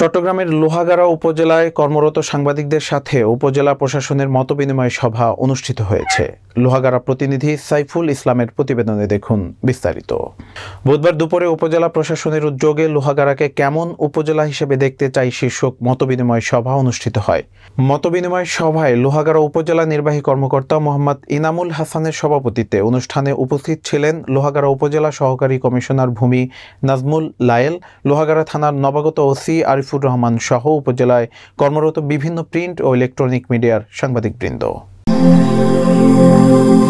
চট্টগ্রামের লোহাগাড়া উপজেলায় কর্মরত সাংবাদিকদের সাথে উপজেলা প্রশাসনের মতবিনিময় সভা অনুষ্ঠিত হয়েছে লোহাগাড়া প্রতিনিধি সাইফুল ইসলামের প্রতিবেদনে দেখুন বিস্তারিত বুধবার দুপুরে উপজেলা প্রশাসনের উদ্যোগে লোহাগাড়াকে কেমন উপজেলা হিসেবে দেখতে চাই শীর্ষক মতবিনিময় সভা অনুষ্ঠিত হয় মতবিনিময় সভায় লোহাগাড়া উপজেলা নির্বাহী কর্মকর্তা মোহাম্মদ ইনামুল হাসানের সভাপতিত্বে অনুষ্ঠানে উপস্থিত ছিলেন লোহাগাড়া উপজেলা সহকারী কমিশনার ভূমি নাজমুল লায়েল লোহাগাড়া থানার নবাগত ওসি আরিফ সাইফুর রহমান সহ উপজেলায় কর্মরত বিভিন্ন প্রিন্ট ও ইলেকট্রনিক মিডিয়ার সাংবাদিকবৃন্দ